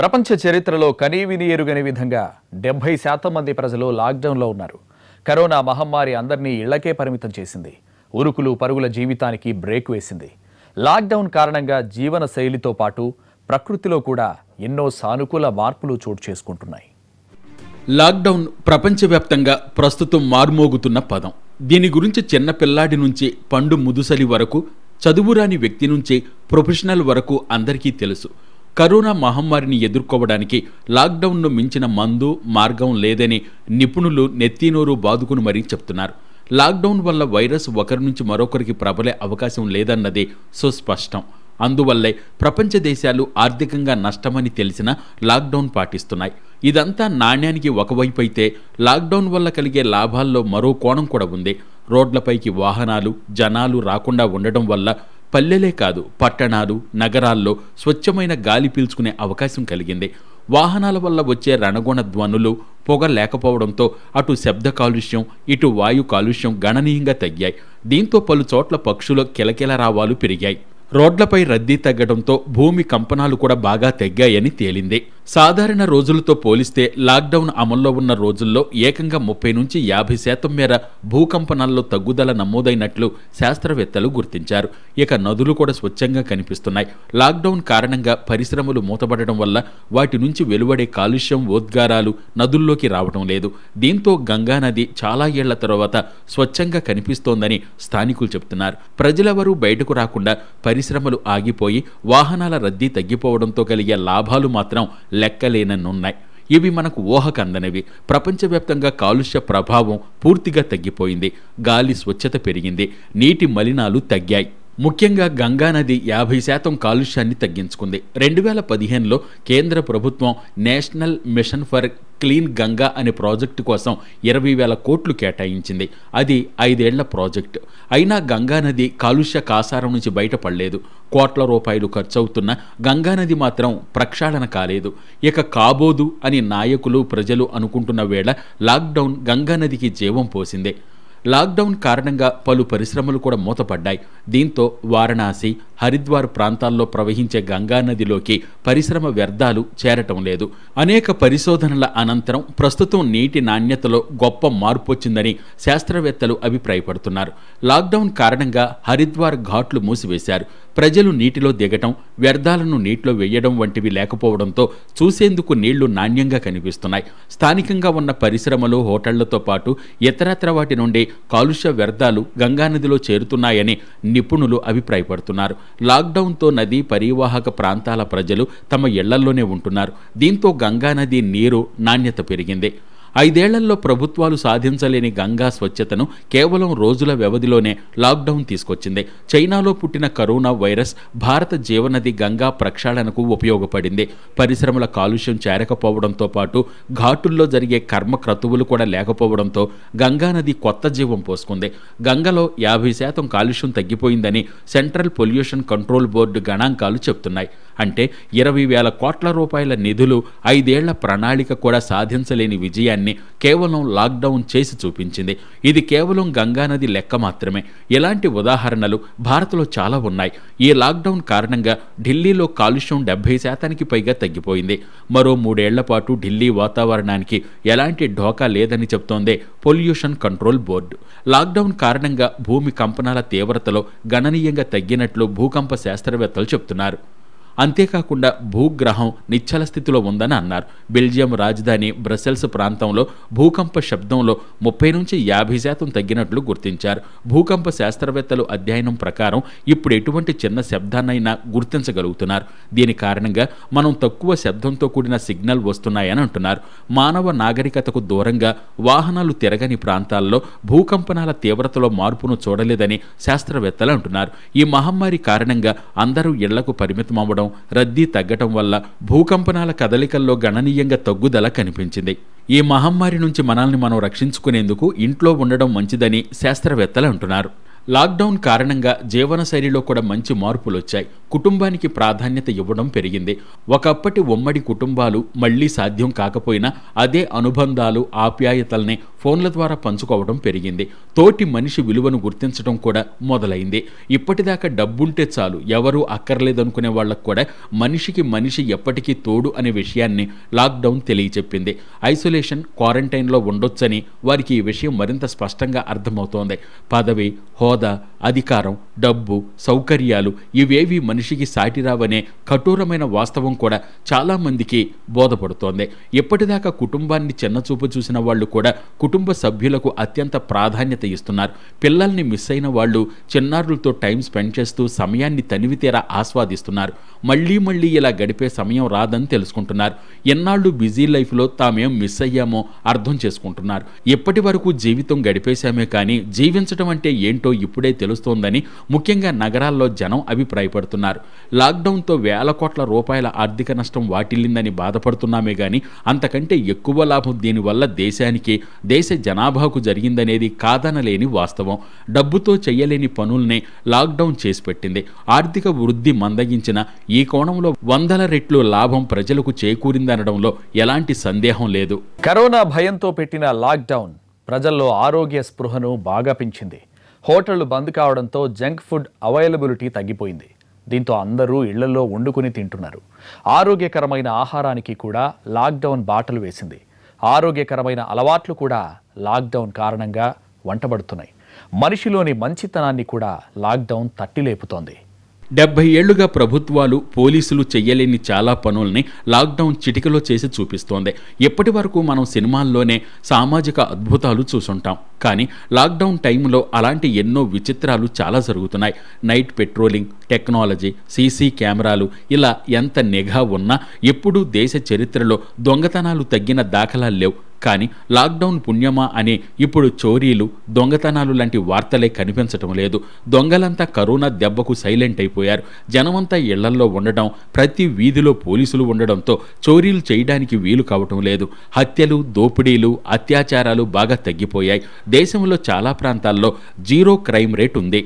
ప్రపంచ చరిత్రలో కనీవిని ఎరుగని విధంగా డెబ్బై శాతం మంది ప్రజలు లాక్డౌన్లో ఉన్నారు కరోనా మహమ్మారి అందరినీ ఇళ్లకే పరిమితం చేసింది ఉరుకులు పరుగుల జీవితానికి బ్రేక్ వేసింది లాక్డౌన్ కారణంగా జీవన శైలితో పాటు ప్రకృతిలో కూడా ఎన్నో సానుకూల మార్పులు చోటు చేసుకుంటున్నాయి లాక్డౌన్ ప్రపంచవ్యాప్తంగా ప్రస్తుతం మార్మోగుతున్న పదం దీని గురించి చిన్న పిల్లాడి నుంచి పండు ముదుసలి వరకు చదువురాని వ్యక్తి నుంచే ప్రొఫెషనల్ వరకు అందరికీ తెలుసు కరోనా మహమ్మారిని ఎదుర్కోవడానికి లాక్డౌన్ను మించిన మందు మార్గం లేదని నిపుణులు నెత్తినోరు బాదుకుని మరీ చెప్తున్నారు లాక్డౌన్ వల్ల వైరస్ ఒకరి నుంచి మరొకరికి ప్రబలే అవకాశం లేదన్నది సుస్పష్టం అందువల్లే ప్రపంచ దేశాలు ఆర్థికంగా నష్టమని తెలిసిన లాక్డౌన్ పాటిస్తున్నాయి ఇదంతా నాణ్యానికి ఒకవైపు అయితే లాక్డౌన్ వల్ల కలిగే లాభాల్లో మరో కోణం కూడా ఉంది రోడ్లపైకి వాహనాలు జనాలు రాకుండా ఉండడం వల్ల పల్లెలే కాదు పట్టణాలు నగరాల్లో స్వచ్ఛమైన గాలి పీల్చుకునే అవకాశం కలిగింది వాహనాల వల్ల వచ్చే రణగుణ ధ్వనులు పొగ లేకపోవడంతో అటు శబ్ద కాలుష్యం ఇటు వాయు కాలుష్యం గణనీయంగా తగ్గాయి దీంతో పలు చోట్ల పక్షుల కిలకిలరావాలు పెరిగాయి రోడ్లపై రద్దీ తగ్గడంతో భూమి కంపనాలు కూడా బాగా తగ్గాయని తేలింది సాధారణ రోజులతో పోలిస్తే లాక్డౌన్ అమల్లో ఉన్న రోజుల్లో ఏకంగా ముప్పై నుంచి యాభై శాతం మేర భూకంపనాల్లో తగ్గుదల నమోదైనట్లు శాస్త్రవేత్తలు గుర్తించారు ఇక నదులు కూడా స్వచ్ఛంగా కనిపిస్తున్నాయి లాక్డౌన్ కారణంగా పరిశ్రమలు మూతపడడం వల్ల వాటి నుంచి వెలువడే కాలుష్యం ఓద్గారాలు నదుల్లోకి రావడం లేదు దీంతో గంగానది చాలా ఏళ్ల తర్వాత స్వచ్ఛంగా కనిపిస్తోందని స్థానికులు చెబుతున్నారు ప్రజలెవరూ బయటకు రాకుండా పరిశ్రమలు ఆగిపోయి వాహనాల రద్దీ తగ్గిపోవడంతో కలిగే లాభాలు మాత్రం లెక్కలేనన్నున్నాయి ఇవి మనకు ఊహకందనివి ప్రపంచవ్యాప్తంగా కాలుష్య ప్రభావం పూర్తిగా తగ్గిపోయింది గాలి స్వచ్ఛత పెరిగింది నీటి మలినాలు తగ్గాయి ముఖ్యంగా గంగానది యాభై శాతం కాలుష్యాన్ని తగ్గించుకుంది రెండు వేల పదిహేనులో కేంద్ర ప్రభుత్వం national mission for clean Ganga అనే ప్రాజెక్టు కోసం ఇరవై వేల కోట్లు కేటాయించింది అది ఐదేళ్ల ప్రాజెక్టు అయినా గంగానది కాలుష్య కాసారం నుంచి బయటపడలేదు కోట్ల రూపాయలు ఖర్చవుతున్న గంగానది మాత్రం ప్రక్షాళన కాలేదు ఇక కాబోదు అని నాయకులు ప్రజలు అనుకుంటున్న వేళ లాక్డౌన్ గంగానదికి జీవం పోసింది లాక్డౌన్ కారణంగా పలు పరిశ్రమలు కూడా మూతపడ్డాయి దీంతో వారణాసి హరిద్వార్ ప్రాంతాల్లో ప్రవహించే గంగానదిలోకి పరిశ్రమ వ్యర్థాలు చేరటం లేదు అనేక పరిశోధనల అనంతరం ప్రస్తుతం నీటి నాణ్యతలో గొప్ప మార్పు వచ్చిందని శాస్త్రవేత్తలు అభిప్రాయపడుతున్నారు లాక్డౌన్ కారణంగా హరిద్వార్ ఘాట్లు మూసివేశారు ప్రజలు నీటిలో దిగటం వ్యర్థాలను నీటిలో వేయడం వంటివి లేకపోవడంతో చూసేందుకు నీళ్లు నాణ్యంగా కనిపిస్తున్నాయి స్థానికంగా ఉన్న పరిశ్రమలు హోటళ్లతో పాటు ఇతరత్ర వాటి నుండి కాలుష్య వ్యర్థాలు గంగానదిలో చేరుతున్నాయని నిపుణులు అభిప్రాయపడుతున్నారు లాక్డౌన్తో నదీ పరీవాహక ప్రాంతాల ప్రజలు తమ ఇళ్లల్లోనే ఉంటున్నారు దీంతో గంగానది నీరు నాణ్యత పెరిగింది ఐదేళ్లలో ప్రభుత్వాలు సాధించలేని గంగా స్వచ్ఛతను కేవలం రోజుల వ్యవధిలోనే లాక్డౌన్ తీసుకొచ్చింది చైనాలో పుట్టిన కరోనా వైరస్ భారత జీవనది గంగా ప్రక్షాళనకు ఉపయోగపడింది పరిశ్రమల కాలుష్యం చేరకపోవడంతో పాటు ఘాటుల్లో జరిగే కర్మ క్రతువులు కూడా లేకపోవడంతో గంగానది కొత్త జీవం పోసుకుంది గంగలో యాభై శాతం కాలుష్యం తగ్గిపోయిందని సెంట్రల్ పొల్యూషన్ కంట్రోల్ బోర్డు గణాంకాలు చెప్తున్నాయి అంటే ఇరవై వేల కోట్ల రూపాయల నిధులు ఐదేళ్ల ప్రణాళిక కూడా సాధించలేని విజయాన్ని కేవలం లాక్డౌన్ చేసి చూపించింది ఇది కేవలం గంగానది లెక్క మాత్రమే ఇలాంటి ఉదాహరణలు భారత్లో చాలా ఉన్నాయి ఈ లాక్డౌన్ కారణంగా ఢిల్లీలో కాలుష్యం డెబ్బై శాతానికి పైగా తగ్గిపోయింది మరో మూడేళ్ల పాటు ఢిల్లీ వాతావరణానికి ఎలాంటి ఢోకా లేదని చెబుతోంది పొల్యూషన్ కంట్రోల్ బోర్డు లాక్డౌన్ కారణంగా భూమి కంపనాల తీవ్రతలో గణనీయంగా తగ్గినట్లు భూకంప శాస్త్రవేత్తలు చెప్తున్నారు అంతేకాకుండా భూగ్రహం నిశ్చల స్థితిలో ఉందని అన్నారు బెల్జియం రాజధాని బ్రసెల్స్ ప్రాంతంలో భూకంప శబ్దంలో ముప్పై నుంచి యాభై శాతం తగ్గినట్లు గుర్తించారు భూకంప శాస్త్రవేత్తలు అధ్యయనం ప్రకారం ఇప్పుడు ఎటువంటి చిన్న శబ్దాన్నైనా గుర్తించగలుగుతున్నారు దీని కారణంగా మనం తక్కువ శబ్దంతో కూడిన సిగ్నల్ వస్తున్నాయని అంటున్నారు మానవ నాగరికతకు దూరంగా వాహనాలు తిరగని ప్రాంతాల్లో భూకంపనాల తీవ్రతలో మార్పును చూడలేదని శాస్త్రవేత్తలు అంటున్నారు ఈ మహమ్మారి కారణంగా అందరూ ఇళ్లకు పరిమితమవ్వడం ఉండడం రద్దీ తగ్గటం వల్ల భూకంపనాల కదలికల్లో గణనీయంగా తగ్గుదల కనిపించింది ఈ మహమ్మారి నుంచి మనల్ని మనం రక్షించుకునేందుకు ఇంట్లో ఉండడం మంచిదని శాస్త్రవేత్తలు అంటున్నారు లాక్డౌన్ కారణంగా జీవనశైలిలో కూడా మంచి మార్పులు వచ్చాయి కుటుంబానికి ప్రాధాన్యత ఇవ్వడం పెరిగింది ఒకప్పటి ఉమ్మడి కుటుంబాలు మళ్లీ సాధ్యం కాకపోయినా అదే అనుబంధాలు ఆప్యాయతల్ని ఫోన్ల ద్వారా పంచుకోవడం పెరిగింది తోటి మనిషి విలువను గుర్తించడం కూడా మొదలైంది ఇప్పటిదాకా డబ్బుంటే చాలు ఎవరూ అక్కర్లేదనుకునే వాళ్ళకు కూడా మనిషికి మనిషి ఎప్పటికీ తోడు అనే విషయాన్ని లాక్డౌన్ తెలియచెప్పింది ఐసోలేషన్ క్వారంటైన్లో ఉండొచ్చని వారికి ఈ విషయం మరింత స్పష్టంగా అర్థమవుతోంది పదవి హోదా అధికారం డబ్బు సౌకర్యాలు ఇవేవి మనిషి మనిషికి సాటిరావనే కఠోరమైన వాస్తవం కూడా చాలామందికి బోధపడుతోంది ఇప్పటిదాకా కుటుంబాన్ని చిన్నచూపు చూసిన వాళ్ళు కూడా కుటుంబ సభ్యులకు అత్యంత ప్రాధాన్యత ఇస్తున్నారు పిల్లల్ని మిస్ అయిన వాళ్ళు చిన్నారులతో టైం స్పెండ్ చేస్తూ సమయాన్ని తనివితేరా ఆస్వాదిస్తున్నారు మళ్ళీ మళ్ళీ ఇలా గడిపే సమయం రాదని తెలుసుకుంటున్నారు ఎన్నాళ్ళు బిజీ లైఫ్లో తామేం మిస్ అయ్యామో అర్థం చేసుకుంటున్నారు ఎప్పటి వరకు జీవితం గడిపేశామే కానీ జీవించడం అంటే ఏంటో ఇప్పుడే తెలుస్తోందని ముఖ్యంగా నగరాల్లో జనం అభిప్రాయపడుతున్నారు అన్నారు లాక్డౌన్తో వేల కోట్ల రూపాయల ఆర్థిక నష్టం వాటిల్లిందని బాధపడుతున్నామే కానీ అంతకంటే ఎక్కువ లాభం దీనివల్ల దేశానికి దేశ జనాభాకు జరిగిందనేది కాదనలేని వాస్తవం డబ్బుతో చేయలేని పనుల్నే లాక్డౌన్ చేసి పెట్టింది ఆర్థిక వృద్ధి మందగించిన ఈ కోణంలో వందల రెట్లు లాభం ప్రజలకు చేకూరిందనడంలో ఎలాంటి సందేహం లేదు కరోనా భయంతో పెట్టిన లాక్డౌన్ ప్రజల్లో ఆరోగ్య స్పృహను బాగా పెంచింది హోటళ్లు బంద్ కావడంతో జంక్ ఫుడ్ అవైలబిలిటీ తగ్గిపోయింది దీంతో అందరూ ఇళ్లలో వండుకుని తింటున్నారు ఆరోగ్యకరమైన ఆహారానికి కూడా లాక్డౌన్ బాటలు వేసింది ఆరోగ్యకరమైన అలవాట్లు కూడా లాక్డౌన్ కారణంగా వంటబడుతున్నాయి మనిషిలోని మంచితనాన్ని కూడా లాక్డౌన్ తట్టిలేపుతోంది డెబ్బై ఏళ్లుగా ప్రభుత్వాలు పోలీసులు చెయ్యలేని చాలా పనుల్ని లాక్డౌన్ చిటికలో చేసి చూపిస్తోంది ఇప్పటి వరకు మనం సినిమాల్లోనే సామాజిక అద్భుతాలు చూసుంటాం కానీ లాక్డౌన్ టైంలో అలాంటి ఎన్నో విచిత్రాలు చాలా జరుగుతున్నాయి నైట్ పెట్రోలింగ్ టెక్నాలజీ సీసీ కెమెరాలు ఇలా ఎంత నిఘా ఉన్నా ఎప్పుడూ దేశ చరిత్రలో దొంగతనాలు తగ్గిన దాఖలాలు లేవు కానీ లాక్డౌన్ పుణ్యమా అనే ఇప్పుడు చోరీలు దొంగతనాలు లాంటి వార్తలే కనిపించటం లేదు దొంగలంతా కరోనా దెబ్బకు సైలెంట్ అయిపోయారు జనమంతా ఇళ్లల్లో ఉండడం ప్రతి వీధిలో పోలీసులు ఉండడంతో చోరీలు చేయడానికి వీలు కావటం లేదు హత్యలు దోపిడీలు అత్యాచారాలు బాగా తగ్గిపోయాయి దేశంలో చాలా ప్రాంతాల్లో జీరో క్రైమ్ రేట్ ఉంది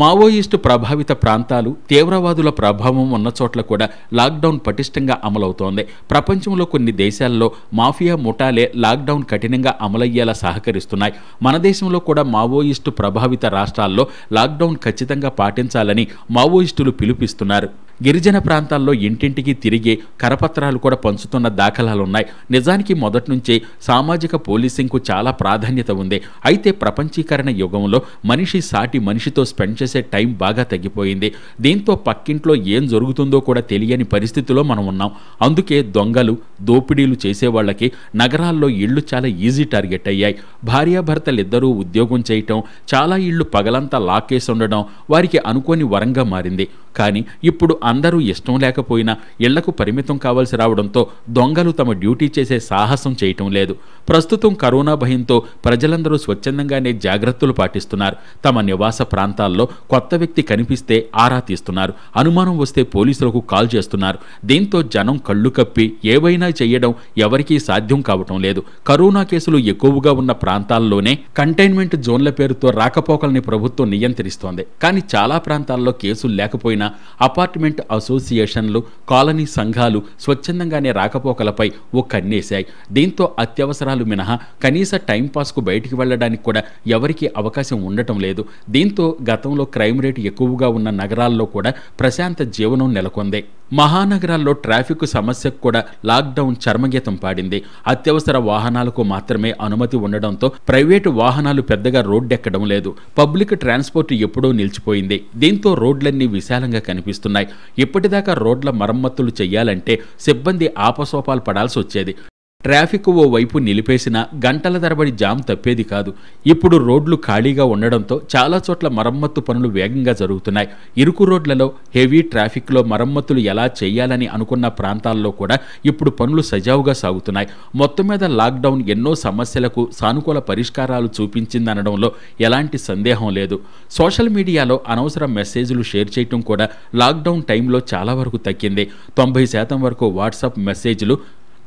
మావోయిస్టు ప్రభావిత ప్రాంతాలు తీవ్రవాదుల ప్రభావం ఉన్న చోట్ల కూడా లాక్డౌన్ పటిష్టంగా అమలవుతోంది ప్రపంచంలో కొన్ని దేశాల్లో మాఫియా ముఠాలే లాక్డౌన్ కఠినంగా అమలయ్యేలా సహకరిస్తున్నాయి మన దేశంలో కూడా మావోయిస్టు ప్రభావిత రాష్ట్రాల్లో లాక్డౌన్ ఖచ్చితంగా పాటించాలని మావోయిస్టులు పిలుపిస్తున్నారు గిరిజన ప్రాంతాల్లో ఇంటింటికి తిరిగి కరపత్రాలు కూడా పంచుతున్న దాఖలాలున్నాయి నిజానికి మొదటి నుంచే సామాజిక పోలీసింగ్కు చాలా ప్రాధాన్యత ఉంది అయితే ప్రపంచీకరణ యుగంలో మనిషి సాటి మనిషితో స్పెండ్ చేసే టైం బాగా తగ్గిపోయింది దీంతో పక్కింట్లో ఏం జరుగుతుందో కూడా తెలియని పరిస్థితిలో మనం ఉన్నాం అందుకే దొంగలు దోపిడీలు చేసేవాళ్లకి నగరాల్లో ఇళ్ళు చాలా ఈజీ టార్గెట్ అయ్యాయి భార్యాభర్తలిద్దరూ ఉద్యోగం చేయటం చాలా ఇళ్ళు పగలంతా లాకేసి ఉండడం వారికి అనుకోని వరంగా మారింది కానీ ఇప్పుడు అందరూ ఇష్టం లేకపోయినా ఇళ్లకు పరిమితం కావాల్సి రావడంతో దొంగలు తమ డ్యూటీ చేసే సాహసం చేయటం లేదు ప్రస్తుతం కరోనా భయంతో ప్రజలందరూ స్వచ్ఛందంగానే జాగ్రత్తలు పాటిస్తున్నారు తమ నివాస ప్రాంతాల్లో కొత్త వ్యక్తి కనిపిస్తే ఆరా తీస్తున్నారు అనుమానం వస్తే పోలీసులకు కాల్ చేస్తున్నారు దీంతో జనం కళ్ళు కప్పి ఏవైనా చేయడం ఎవరికీ సాధ్యం కావటం లేదు కరోనా కేసులు ఎక్కువగా ఉన్న ప్రాంతాల్లోనే కంటైన్మెంట్ జోన్ల పేరుతో రాకపోకల్ని ప్రభుత్వం నియంత్రిస్తోంది కానీ చాలా ప్రాంతాల్లో కేసులు లేకపోయినా ఏర్పడిన అపార్ట్మెంట్ అసోసియేషన్లు కాలనీ సంఘాలు స్వచ్ఛందంగానే రాకపోకలపై ఓ కన్నేశాయి దీంతో అత్యవసరాలు మినహా కనీస టైంపాస్కు బయటికి వెళ్లడానికి కూడా ఎవరికీ అవకాశం ఉండటం లేదు దీంతో గతంలో క్రైమ్ రేటు ఎక్కువగా ఉన్న నగరాల్లో కూడా ప్రశాంత జీవనం నెలకొంది మహానగరాల్లో ట్రాఫిక్ సమస్యకు కూడా లాక్డౌన్ చర్మగీతం పాడింది అత్యవసర వాహనాలకు మాత్రమే అనుమతి ఉండడంతో ప్రైవేటు వాహనాలు పెద్దగా రోడ్డెక్కడం లేదు పబ్లిక్ ట్రాన్స్పోర్ట్ ఎప్పుడో నిలిచిపోయింది దీంతో రోడ్లన్నీ విశాలంగా కనిపిస్తున్నాయి ఇప్పటిదాకా రోడ్ల మరమ్మతులు చేయాలంటే సిబ్బంది ఆపసోపాలు పడాల్సి వచ్చేది ట్రాఫిక్ ఓ వైపు నిలిపేసినా గంటల తరబడి జామ్ తప్పేది కాదు ఇప్పుడు రోడ్లు ఖాళీగా ఉండడంతో చాలా చోట్ల మరమ్మత్తు పనులు వేగంగా జరుగుతున్నాయి ఇరుకు రోడ్లలో హెవీ ట్రాఫిక్లో మరమ్మతులు ఎలా చేయాలని అనుకున్న ప్రాంతాల్లో కూడా ఇప్పుడు పనులు సజావుగా సాగుతున్నాయి మొత్తం మీద లాక్డౌన్ ఎన్నో సమస్యలకు సానుకూల పరిష్కారాలు చూపించిందనడంలో ఎలాంటి సందేహం లేదు సోషల్ మీడియాలో అనవసర మెసేజ్లు షేర్ చేయటం కూడా లాక్డౌన్ టైంలో చాలా వరకు తగ్గింది తొంభై శాతం వరకు వాట్సాప్ మెసేజ్లు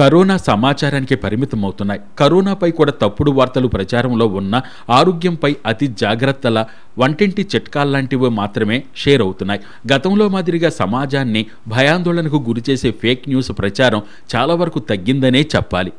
కరోనా సమాచారానికి పరిమితమవుతున్నాయి కరోనాపై కూడా తప్పుడు వార్తలు ప్రచారంలో ఉన్న ఆరోగ్యంపై అతి జాగ్రత్తల వంటింటి చిట్కాలు లాంటివి మాత్రమే షేర్ అవుతున్నాయి గతంలో మాదిరిగా సమాజాన్ని భయాందోళనకు గురిచేసే ఫేక్ న్యూస్ ప్రచారం చాలా వరకు తగ్గిందనే చెప్పాలి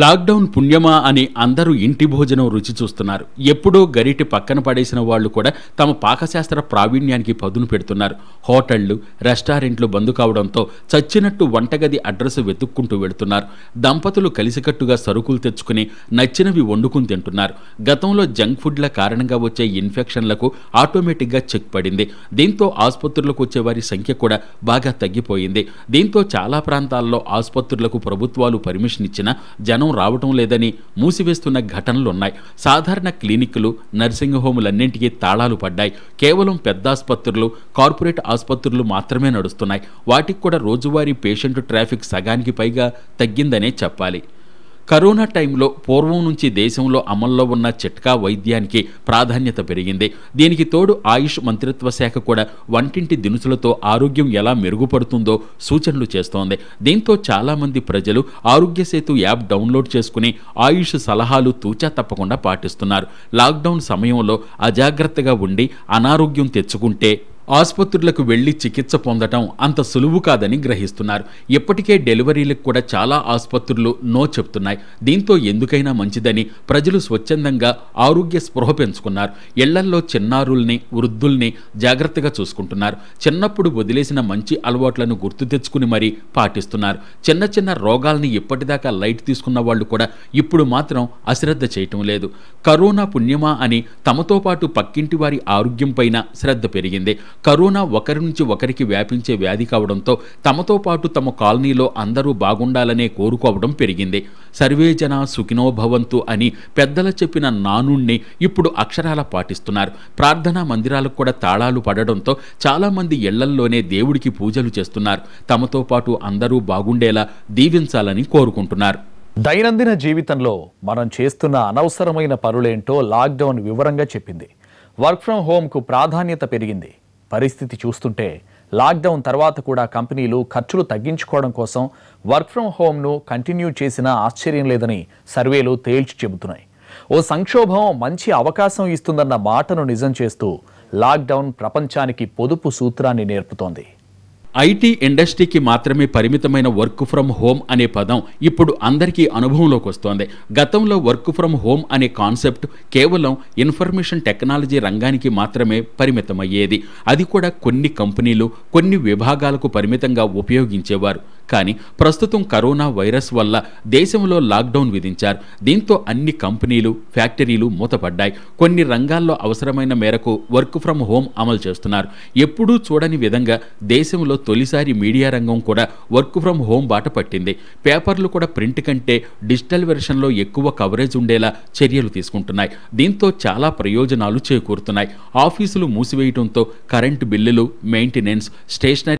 లాక్డౌన్ పుణ్యమా అని అందరూ ఇంటి భోజనం రుచి చూస్తున్నారు ఎప్పుడో గరిటి పక్కన పడేసిన వాళ్ళు కూడా తమ పాకశాస్త్ర ప్రావీణ్యానికి పదును పెడుతున్నారు హోటళ్లు రెస్టారెంట్లు బంద్ కావడంతో చచ్చినట్టు వంటగది అడ్రస్ వెతుక్కుంటూ వెళుతున్నారు దంపతులు కలిసికట్టుగా సరుకులు తెచ్చుకుని నచ్చినవి వండుకుని తింటున్నారు గతంలో జంక్ ఫుడ్ల కారణంగా వచ్చే ఇన్ఫెక్షన్లకు ఆటోమేటిక్గా చెక్ పడింది దీంతో ఆసుపత్రులకు వచ్చే వారి సంఖ్య కూడా బాగా తగ్గిపోయింది దీంతో చాలా ప్రాంతాల్లో ఆసుపత్రులకు ప్రభుత్వాలు పర్మిషన్ ఇచ్చిన జన జనం రావటం లేదని మూసివేస్తున్న ఘటనలున్నాయి సాధారణ క్లినిక్లు నర్సింగ్ హోములన్నింటికీ తాళాలు పడ్డాయి కేవలం పెద్ద ఆసుపత్రులు కార్పొరేట్ ఆసుపత్రులు మాత్రమే నడుస్తున్నాయి వాటికి కూడా రోజువారీ పేషెంట్ ట్రాఫిక్ సగానికి పైగా తగ్గిందనే చెప్పాలి కరోనా టైంలో పూర్వం నుంచి దేశంలో అమల్లో ఉన్న చిట్కా వైద్యానికి ప్రాధాన్యత పెరిగింది దీనికి తోడు ఆయుష్ మంత్రిత్వ శాఖ కూడా వంటింటి దినుసులతో ఆరోగ్యం ఎలా మెరుగుపడుతుందో సూచనలు చేస్తోంది దీంతో చాలామంది ప్రజలు ఆరోగ్య సేతు యాప్ డౌన్లోడ్ చేసుకుని ఆయుష్ సలహాలు తూచా తప్పకుండా పాటిస్తున్నారు లాక్డౌన్ సమయంలో అజాగ్రత్తగా ఉండి అనారోగ్యం తెచ్చుకుంటే ఆసుపత్రులకు వెళ్లి చికిత్స పొందటం అంత సులువు కాదని గ్రహిస్తున్నారు ఇప్పటికే డెలివరీలకు కూడా చాలా ఆసుపత్రులు నో చెప్తున్నాయి దీంతో ఎందుకైనా మంచిదని ప్రజలు స్వచ్ఛందంగా ఆరోగ్య స్పృహ పెంచుకున్నారు ఇళ్లల్లో చిన్నారుల్ని వృద్ధుల్ని జాగ్రత్తగా చూసుకుంటున్నారు చిన్నప్పుడు వదిలేసిన మంచి అలవాట్లను గుర్తు తెచ్చుకుని మరీ పాటిస్తున్నారు చిన్న చిన్న రోగాల్ని ఇప్పటిదాకా లైట్ తీసుకున్న వాళ్ళు కూడా ఇప్పుడు మాత్రం అశ్రద్ధ చేయటం లేదు కరోనా పుణ్యమా అని తమతో పాటు పక్కింటి వారి ఆరోగ్యంపైన శ్రద్ధ పెరిగింది కరోనా ఒకరి నుంచి ఒకరికి వ్యాపించే వ్యాధి కావడంతో తమతో పాటు తమ కాలనీలో అందరూ బాగుండాలనే కోరుకోవడం పెరిగింది సర్వేజన సుఖినోభవంతు అని పెద్దల చెప్పిన నానుణ్ణి ఇప్పుడు అక్షరాల పాటిస్తున్నారు ప్రార్థనా మందిరాలకు కూడా తాళాలు పడడంతో చాలామంది ఇళ్లల్లోనే దేవుడికి పూజలు చేస్తున్నారు తమతో పాటు అందరూ బాగుండేలా దీవించాలని కోరుకుంటున్నారు దైనందిన జీవితంలో మనం చేస్తున్న అనవసరమైన పనులేంటో లాక్డౌన్ వివరంగా చెప్పింది వర్క్ ఫ్రం హోమ్కు ప్రాధాన్యత పెరిగింది పరిస్థితి చూస్తుంటే లాక్డౌన్ తర్వాత కూడా కంపెనీలు ఖర్చులు తగ్గించుకోవడం కోసం వర్క్ ఫ్రం హోమ్ను కంటిన్యూ చేసినా ఆశ్చర్యం లేదని సర్వేలు తేల్చి చెబుతున్నాయి ఓ సంక్షోభం మంచి అవకాశం ఇస్తుందన్న మాటను నిజం చేస్తూ లాక్డౌన్ ప్రపంచానికి పొదుపు సూత్రాన్ని నేర్పుతోంది ఐటీ ఇండస్ట్రీకి మాత్రమే పరిమితమైన వర్క్ ఫ్రమ్ హోమ్ అనే పదం ఇప్పుడు అందరికీ అనుభవంలోకి వస్తోంది గతంలో వర్క్ ఫ్రమ్ హోమ్ అనే కాన్సెప్ట్ కేవలం ఇన్ఫర్మేషన్ టెక్నాలజీ రంగానికి మాత్రమే పరిమితమయ్యేది అది కూడా కొన్ని కంపెనీలు కొన్ని విభాగాలకు పరిమితంగా ఉపయోగించేవారు కానీ ప్రస్తుతం కరోనా వైరస్ వల్ల దేశంలో లాక్డౌన్ విధించారు దీంతో అన్ని కంపెనీలు ఫ్యాక్టరీలు మూతపడ్డాయి కొన్ని రంగాల్లో అవసరమైన మేరకు వర్క్ ఫ్రమ్ హోమ్ అమలు చేస్తున్నారు ఎప్పుడూ చూడని విధంగా దేశంలో తొలిసారి మీడియా రంగం కూడా వర్క్ ఫ్రమ్ హోమ్ బాట పట్టింది పేపర్లు కూడా ప్రింట్ కంటే డిజిటల్ వెర్షన్లో ఎక్కువ కవరేజ్ ఉండేలా చర్యలు తీసుకుంటున్నాయి దీంతో చాలా ప్రయోజనాలు చేకూరుతున్నాయి ఆఫీసులు మూసివేయడంతో కరెంటు బిల్లులు మెయింటెనెన్స్ స్టేషనరీ